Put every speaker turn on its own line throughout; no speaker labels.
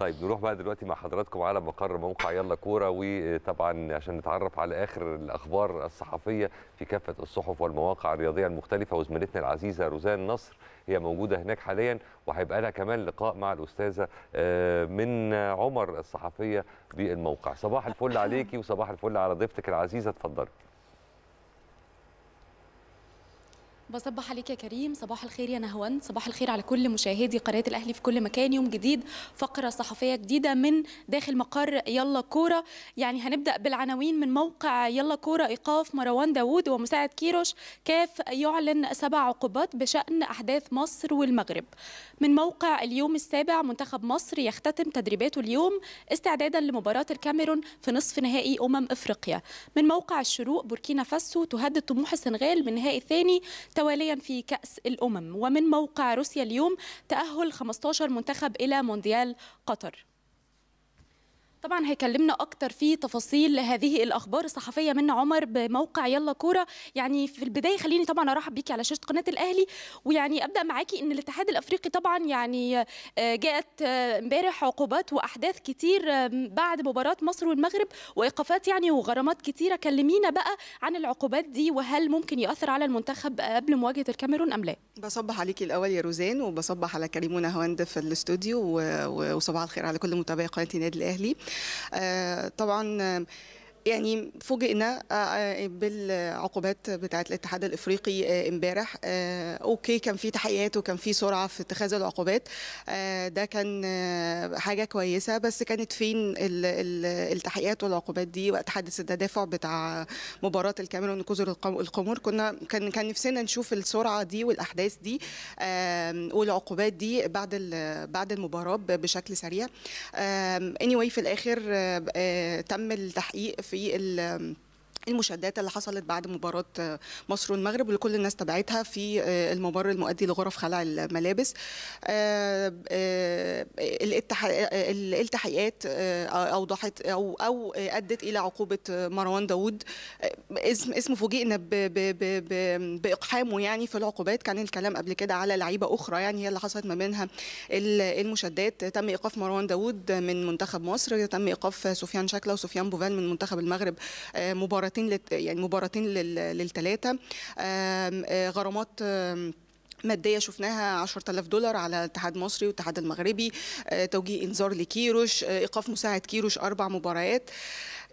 طيب نروح بقى دلوقتي مع حضراتكم على مقر موقع يلا كوره وطبعا عشان نتعرف على اخر الاخبار الصحفيه في كافه الصحف والمواقع الرياضيه المختلفه وزميلتنا العزيزه روزان نصر هي موجوده هناك حاليا وهيبقى لها كمان لقاء مع الاستاذه آه، من عمر الصحفيه بالموقع صباح الفل عليكي وصباح الفل على ضيفتك العزيزه اتفضلي
بصبح عليك يا كريم صباح الخير يا نهوان صباح الخير على كل مشاهدي قناه الاهلي في كل مكان يوم جديد فقره صحفيه جديده من داخل مقر يلا كوره يعني هنبدا بالعناوين من موقع يلا كوره ايقاف مروان داوود ومساعد كيروش كاف يعلن سبع عقوبات بشان احداث مصر والمغرب من موقع اليوم السابع منتخب مصر يختتم تدريباته اليوم استعدادا لمباراه الكاميرون في نصف نهائي امم افريقيا من موقع الشروق بوركينا فاسو تهدد طموح السنغال من نهائي الثاني تواليا في كأس الأمم ومن موقع روسيا اليوم تأهل 15 منتخب إلى مونديال قطر طبعا هيكلمنا اكتر في تفاصيل هذه الاخبار الصحفيه من عمر بموقع يلا كوره يعني في البدايه خليني طبعا ارحب بيكي على شاشه قناه الاهلي ويعني ابدا معاكي ان الاتحاد الافريقي طبعا يعني آه، جاءت آه، امبارح عقوبات واحداث كتير آه، بعد مباراه مصر والمغرب وايقافات يعني وغرامات كتيره كلمينا بقى عن العقوبات دي وهل ممكن ياثر على المنتخب قبل مواجهه الكاميرون ام
لا بصبح عليكي الاول يا روزان وبصبح على كريمونه هوند في الاستوديو وصباح الخير على كل متابعي قناه النادي الاهلي آه، طبعا يعني فوجئنا آه، آه، بالعقوبات بتاعه الاتحاد الافريقي آه، امبارح اوكي كان في تحقيقات وكان في سرعه في اتخاذ العقوبات ده كان حاجه كويسه بس كانت فين التحقيقات والعقوبات دي وقت حادث التدافع بتاع مباراه الكاميرون وكوزر القمر كنا كان كان نفسنا نشوف السرعه دي والاحداث دي والعقوبات دي بعد بعد المباراه بشكل سريع اني anyway في الاخر تم التحقيق في المشادات اللي حصلت بعد مباراة آه، مصر والمغرب اللي كل الناس تابعتها في آه، الممر المؤدي لغرف خلع الملابس آه، الالتحاقات أوضحت أو أو أدت إلى عقوبة مروان داوود اسم اسمه فوجئنا بإقحامه يعني في العقوبات كان الكلام قبل كده على لعيبة أخرى يعني هي اللي حصلت ما بينها المشادات تم إيقاف مروان داوود من منتخب مصر تم إيقاف سفيان شكلة وسفيان بوفال من منتخب المغرب مباراة مباراتين لت... يعني مباراتين لل... للثلاثه غرامات ماديه شفناها 10000 دولار على الاتحاد المصري والاتحاد المغربي توجيه انذار لكيروش ايقاف مساعد كيروش اربع مباريات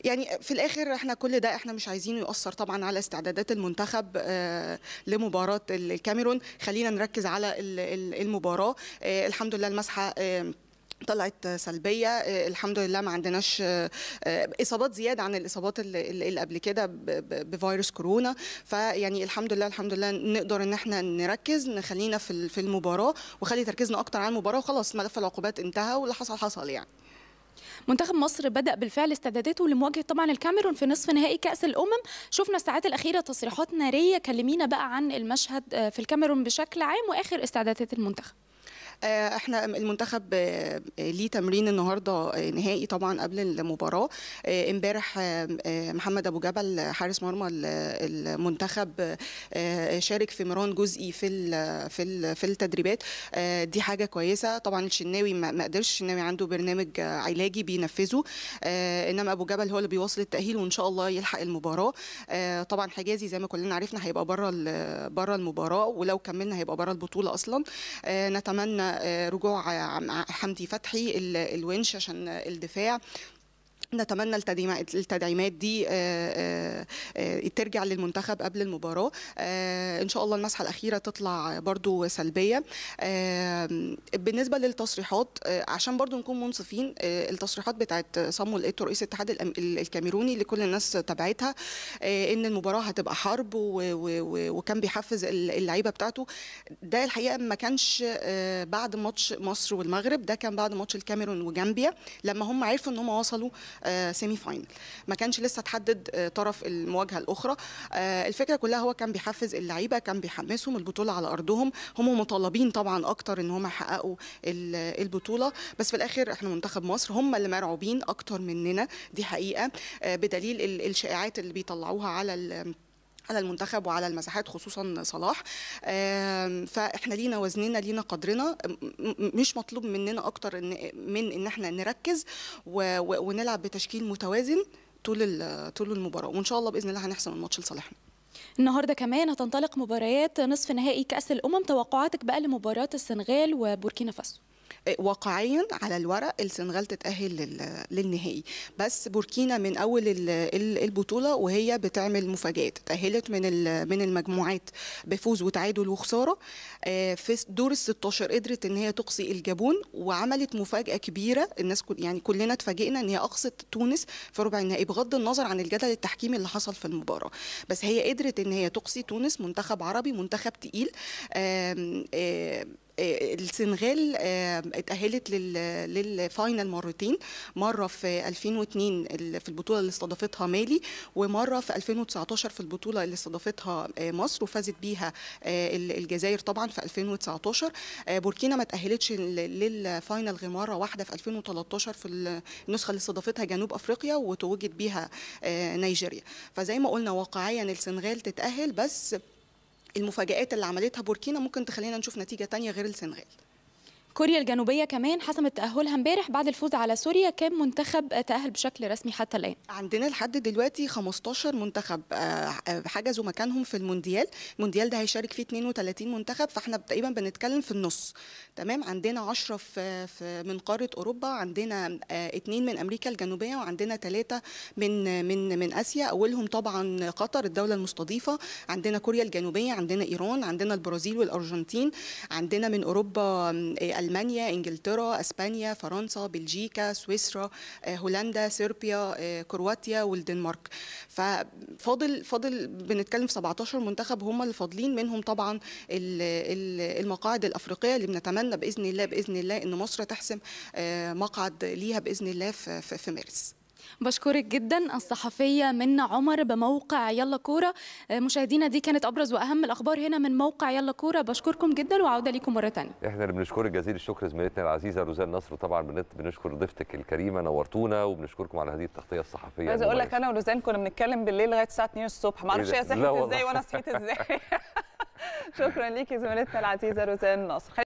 يعني في الاخر احنا كل ده احنا مش عايزينه ياثر طبعا على استعدادات المنتخب لمباراه الكاميرون خلينا نركز على المباراه الحمد لله المسحه طلعت سلبيه آه، الحمد لله ما عندناش آه، آه، اصابات زياده عن الاصابات اللي قبل كده بفيروس كورونا فيعني الحمد لله الحمد لله نقدر ان احنا نركز نخلينا في المباراه وخلي تركيزنا اكتر على المباراه وخلاص ملف العقوبات انتهى واللي حصل حصل يعني منتخب مصر بدا بالفعل استعداداته لمواجهه طبعا الكاميرون في نصف نهائي
كاس الامم شفنا الساعات الاخيره تصريحات ناريه كلمينا بقى عن المشهد في الكاميرون بشكل عام واخر استعدادات المنتخب
آه، احنا المنتخب آه، آه، ليه تمرين النهارده نهائي طبعا قبل المباراه امبارح محمد ابو جبل حارس مرمى المنتخب شارك في مران جزئي في ال في ال في التدريبات دي حاجه كويسه طبعا الشناوي ما قدرش الشناوي عنده برنامج علاجي بينفذه انما ابو جبل هو اللي بيواصل التاهيل وان شاء الله يلحق المباراه طبعا حجازي زي ما كلنا عرفنا هيبقى بره بره المباراه ولو كملنا هيبقى بره البطوله اصلا نتمنى رجوع حمدي فتحي الونش عشان الدفاع نتمنى التدعيمات دي آه، آه، آه، ترجع للمنتخب قبل المباراه ان شاء الله المسحه الاخيره تطلع برضو سلبيه بالنسبه للتصريحات عشان برضو نكون منصفين التصريحات بتاعت صمو لقيته رئيس الاتحاد الكاميروني اللي كل الناس تابعتها ان المباراه هتبقى حرب وكان بيحفز اللعيبه بتاعته ده الحقيقه ما كانش بعد ماتش مصر والمغرب ده كان بعد ماتش الكاميرون وجامبيا لما هم عرفوا ان هم وصلوا سيمي آه، فاينل ما كانش لسه تحدد آه، طرف المواجهه الاخرى آه، الفكره كلها هو كان بيحفز اللعيبه كان بيحمسهم البطوله على ارضهم هم مطالبين طبعا اكتر ان هم يحققوا البطوله بس في الاخر احنا منتخب مصر هم اللي مرعوبين اكتر مننا دي حقيقه بدليل الشائعات اللي بيطلعوها على على المنتخب وعلى المساحات خصوصا صلاح فاحنا لينا وزننا لينا قدرنا مش مطلوب مننا اكتر إن من ان احنا نركز ونلعب بتشكيل متوازن طول طول المباراه وان شاء الله باذن الله هنحسم الماتش لصالحنا
النهارده كمان هتنطلق مباريات نصف نهائي كاس الامم
توقعاتك بقى لمباراه السنغال وبوركينا فاسو واقعيا على الورق السنغال تتاهل للنهائي بس بوركينا من اول البطوله وهي بتعمل مفاجات تاهلت من من المجموعات بفوز وتعادل وخساره آه، في دور ال 16 قدرت ان هي تقصي الجابون وعملت مفاجاه كبيره الناس يعني كلنا اتفاجئنا ان هي اقصت تونس في ربع النهائي بغض النظر عن الجدل التحكيمي اللي حصل في المباراه بس هي قدرت ان هي تقصي تونس منتخب عربي منتخب تقيل آم آم آه، السنغال آه، اتأهلت للفاينل مرتين مرة في 2002 في البطولة اللي استضافتها مالي ومرة في 2019 في البطولة اللي استضافتها آه، مصر وفازت بيها الجزائر طبعا في 2019 بوركينا ما تأهلتش للفاينل غير مرة واحدة في 2013 في النسخة اللي استضافتها جنوب أفريقيا وتوجت بيها نيجيريا فزي ما قلنا واقعيا السنغال تتأهل بس المفاجآت اللي عملتها بوركينا ممكن تخلينا نشوف نتيجة تانية غير السنغال كوريا الجنوبية كمان حسمت تأهلها امبارح بعد
الفوز على سوريا كم منتخب آه، تأهل بشكل رسمي حتى الآن؟
عندنا لحد دلوقتي 15 منتخب آه، آه، حجزوا مكانهم في المونديال، المونديال ده هيشارك فيه 32 منتخب فاحنا تقريبا بنتكلم في النص تمام عندنا 10 في من قارة أوروبا عندنا اثنين من أمريكا الجنوبية وعندنا ثلاثة من من من آسيا أولهم طبعا قطر الدولة المستضيفة عندنا كوريا الجنوبية عندنا إيران عندنا البرازيل والأرجنتين عندنا من أوروبا ألمانيا إنجلترا أسبانيا فرنسا بلجيكا سويسرا آه، هولندا صربيا آه، كرواتيا والدنمارك ففاضل فاضل بنتكلم في 17 منتخب هم اللي فاضلين منهم طبعا المقاعد الأفريقية اللي بنتمنى بإذن الله بإذن الله إن مصر تحسم آه، مقعد ليها بإذن الله في مارس بشكرك جدا الصحفيه منى عمر
بموقع يلا كوره آه، مشاهدينا دي كانت ابرز واهم الاخبار هنا من موقع يلا كوره بشكركم جدا وعوده ليكم مره ثانيه
احنا اللي بنشكرك جزيل الشكر زميلتنا العزيزه روزان نصر طبعا بنشكر ضيفتك الكريمه نورتونا وبنشكركم على هذه التغطيه الصحفيه عايز اقول لك انا وروزان كنا بنتكلم بالليل لغايه الساعه 2 الصبح ما اعرفش هي إيه صحيت ازاي وانا صحيت ازاي شكرا ليكي زميلتنا العزيزه روزان نصر